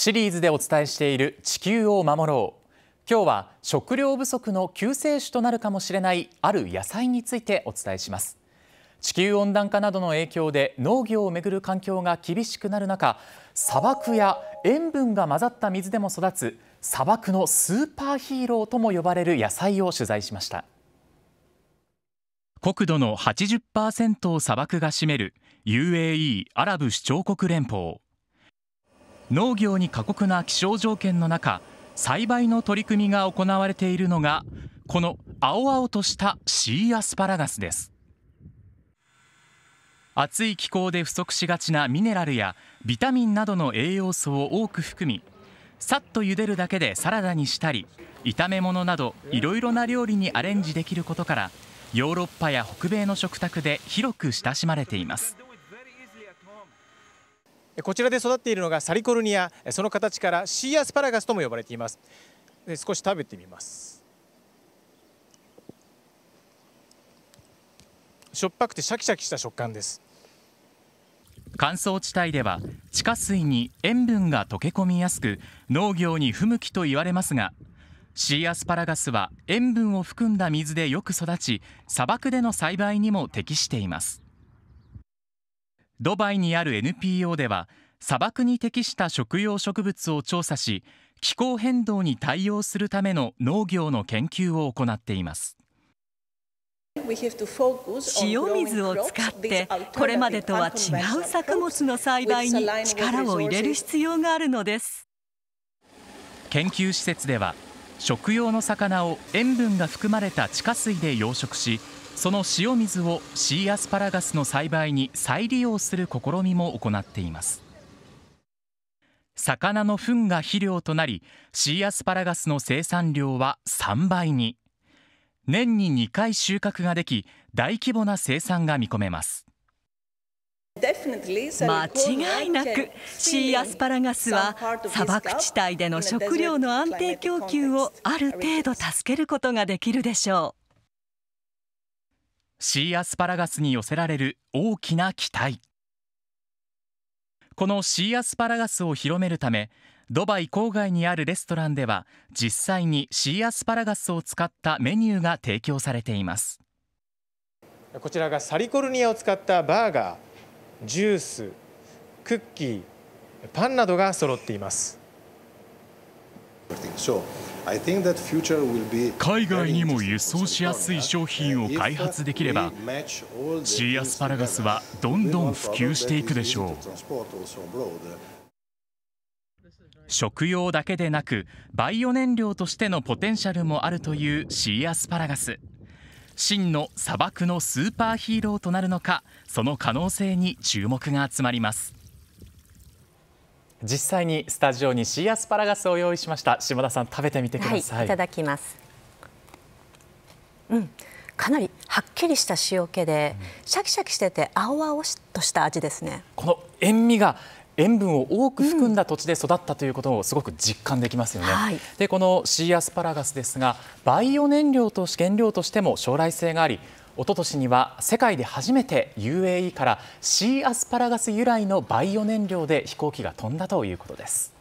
シリーズでお伝えしている「地球を守ろう」今日は食料不足の救世主となるかもしれないある野菜についてお伝えします地球温暖化などの影響で農業をめぐる環境が厳しくなる中砂漠や塩分が混ざった水でも育つ砂漠のスーパーヒーローとも呼ばれる野菜を取材しました国土の80%を砂漠が占める UAE= アラブ首長国連邦農業に過酷な気象条件の中栽培の取り組みが行われているのがこの青々としたシーアスパラガスです暑い気候で不足しがちなミネラルやビタミンなどの栄養素を多く含みさっと茹でるだけでサラダにしたり炒め物などいろいろな料理にアレンジできることからヨーロッパや北米の食卓で広く親しまれています。こちらで育っているのがサリコルニアその形からシーアスパラガスとも呼ばれていますで少し食べてみますしょっぱくてシャキシャキした食感です乾燥地帯では地下水に塩分が溶け込みやすく農業に不向きと言われますがシーアスパラガスは塩分を含んだ水でよく育ち砂漠での栽培にも適していますドバイにある NPO では砂漠に適した食用植物を調査し気候変動に対応するための農業の研究を行っています塩水を使ってこれまでとは違う作物の栽培に力を入れる必要があるのです研究施設では食用の魚を塩分が含まれた地下水で養殖しその塩水をシーアスパラガスの栽培に再利用する試みも行っています魚の糞が肥料となりシーアスパラガスの生産量は3倍に年に2回収穫ができ大規模な生産が見込めます間違いなくシーアスパラガスは砂漠地帯での食料の安定供給をある程度助けることができるでしょうシーアスパラガスに寄せられる大きな期待このシーアスパラガスを広めるためドバイ郊外にあるレストランでは実際にシーアスパラガスを使ったメニューが提供されていますこちらがサリコルニアを使ったバーガージュースクッキーパンなどが揃っています。海外にも輸送しやすい商品を開発できればシーアスパラガスはどんどん普及していくでしょう食用だけでなくバイオ燃料としてのポテンシャルもあるというシーアスパラガス真の砂漠のスーパーヒーローとなるのかその可能性に注目が集まります実際にスタジオにシーアスパラガスを用意しました島田さん食べてみてください、はい、いただきますうんかなりはっきりした塩気で、うん、シャキシャキしてて青々とした味ですねこの塩味が塩分を多く含んだ土地で育ったということをすごく実感できますよね、うんはい、でこのシーアスパラガスですがバイオ燃料と原料としても将来性がありおととしには世界で初めて UAE からシーアスパラガス由来のバイオ燃料で飛行機が飛んだということです。